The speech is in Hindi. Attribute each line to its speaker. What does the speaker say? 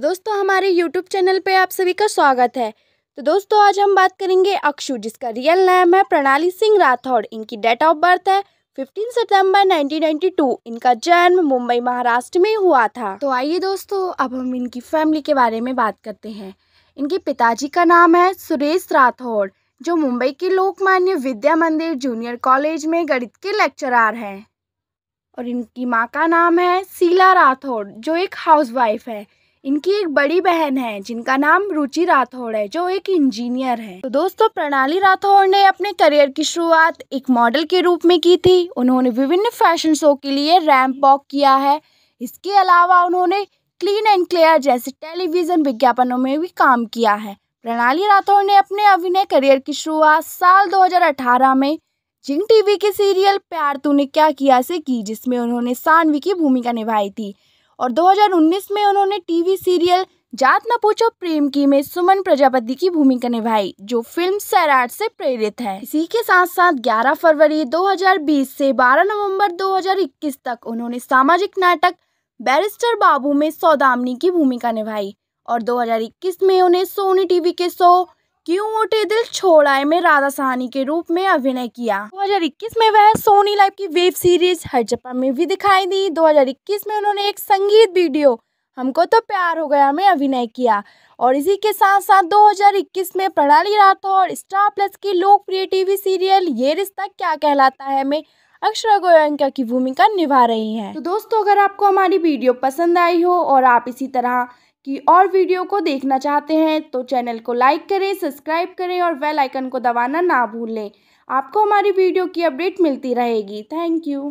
Speaker 1: दोस्तों हमारे यूट्यूब चैनल पे आप सभी का स्वागत है तो दोस्तों आज हम बात करेंगे अक्षु जिसका रियल नाम है प्रणाली सिंह राठौड़ इनकी डेट ऑफ बर्थ है 15 सितंबर 1992 इनका जन्म मुंबई महाराष्ट्र में हुआ था तो आइए दोस्तों अब हम इनकी फैमिली के बारे में बात करते हैं इनके पिताजी का नाम है सुरेश राठौड़ जो मुंबई के लोकमान्य विद्या मंदिर जूनियर कॉलेज में गणित के लेक्चरार हैं और इनकी माँ का नाम है शीला राठौड़ जो एक हाउसवाइफ है इनकी एक बड़ी बहन है जिनका नाम रुचि राठौड़ है जो एक इंजीनियर है तो दोस्तों प्रणाली राठौड़ ने अपने करियर की शुरुआत एक मॉडल के रूप में की थी उन्होंने विभिन्न फैशन शो के लिए रैंप वॉक किया है इसके अलावा उन्होंने क्लीन एंड क्लियर जैसे टेलीविज़न विज्ञापनों में भी काम किया है प्रणाली राठौड़ ने अपने अभिनय करियर की शुरुआत साल 2018 में जिंग टीवी के सीरियल प्यार तूने क्या किया से की जिसमें उन्होंने सानवी की भूमिका निभाई थी और 2019 में उन्होंने टीवी सीरियल जात न पूछो प्रेम की में सुमन प्रजापति की भूमिका निभाई जो फिल्म सैराट से प्रेरित है इसी के साथ साथ 11 फरवरी 2020 से 12 नवंबर 2021 तक उन्होंने सामाजिक नाटक बैरिस्टर बाबू में सौदामनी की भूमिका निभाई और 2021 में उन्हें सोनी टीवी के शो क्यों उठे दिल छोड़ाए में राधा सहानी के रूप में अभिनय किया 2021 में वह सोनी लाइव की वेब सीरीज हर जपा में भी दिखाई दी 2021 में उन्होंने एक संगीत वीडियो हमको तो प्यार हो गया में अभिनय किया और इसी के साथ साथ 2021 में प्रणाली राठौर स्टार प्लस की लोकप्रिय टीवी सीरियल ये रिश्ता क्या कहलाता है में अक्षरा गोयंका की भूमिका निभा रही हैं। तो दोस्तों अगर आपको हमारी वीडियो पसंद आई हो और आप इसी तरह की और वीडियो को देखना चाहते हैं तो चैनल को लाइक करें सब्सक्राइब करें और बेल आइकन को दबाना ना भूलें आपको हमारी वीडियो की अपडेट मिलती रहेगी थैंक यू